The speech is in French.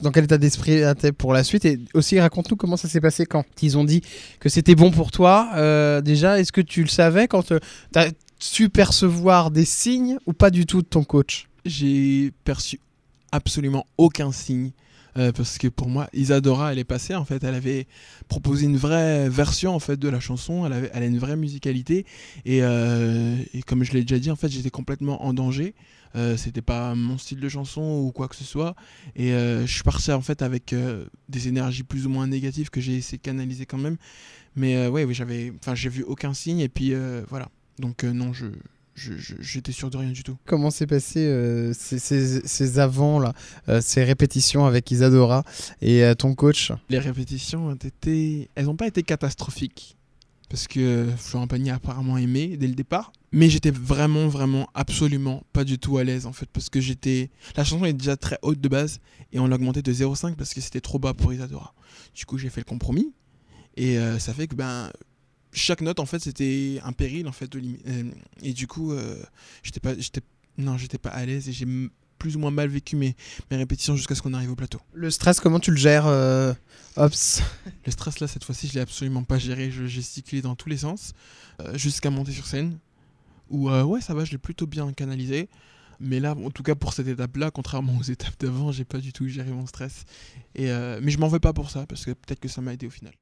dans quel état d'esprit t'es pour la suite Et aussi, raconte-nous comment ça s'est passé quand ils ont dit que c'était bon pour toi. Euh, déjà, est-ce que tu le savais quand euh, t'as su percevoir des signes ou pas du tout de ton coach J'ai perçu absolument aucun signe. Euh, parce que pour moi, Isadora, elle est passée en fait. Elle avait proposé une vraie version en fait de la chanson. Elle, avait, elle a une vraie musicalité. Et, euh, comme je l'ai déjà dit, en fait, j'étais complètement en danger. Euh, c'était pas mon style de chanson ou quoi que ce soit. Et je suis parti en fait avec des énergies plus ou moins négatives que j'ai essayé de canaliser quand même. Mais ouais, ouais j'avais, enfin, j'ai vu aucun signe. Et puis voilà. Donc non, je, j'étais sûr de rien du tout. Comment s'est passé euh, ces, avant, ces, là, euh, ces répétitions avec Isadora et euh, ton coach Les répétitions ont été, elles n'ont pas été catastrophiques parce que Florent Pagny a apparemment aimé dès le départ, mais j'étais vraiment vraiment absolument pas du tout à l'aise en fait parce que j'étais, la chanson est déjà très haute de base et on l'a augmentée de 0,5 parce que c'était trop bas pour Isadora. Du coup j'ai fait le compromis et ça fait que ben chaque note en fait c'était un péril en fait euh, et du coup euh, j'étais pas non j'étais pas à l'aise et j'ai plus ou moins mal vécu mes, mes répétitions jusqu'à ce qu'on arrive au plateau. Le stress, comment tu le gères, euh, Ops Le stress, là, cette fois-ci, je l'ai absolument pas géré. Je gesticulais dans tous les sens, jusqu'à monter sur scène, Ou ouais, ça va, je l'ai plutôt bien canalisé. Mais là, en tout cas, pour cette étape-là, contrairement aux étapes d'avant, j'ai pas du tout géré mon stress. Et, mais je m'en veux pas pour ça, parce que peut-être que ça m'a aidé au final.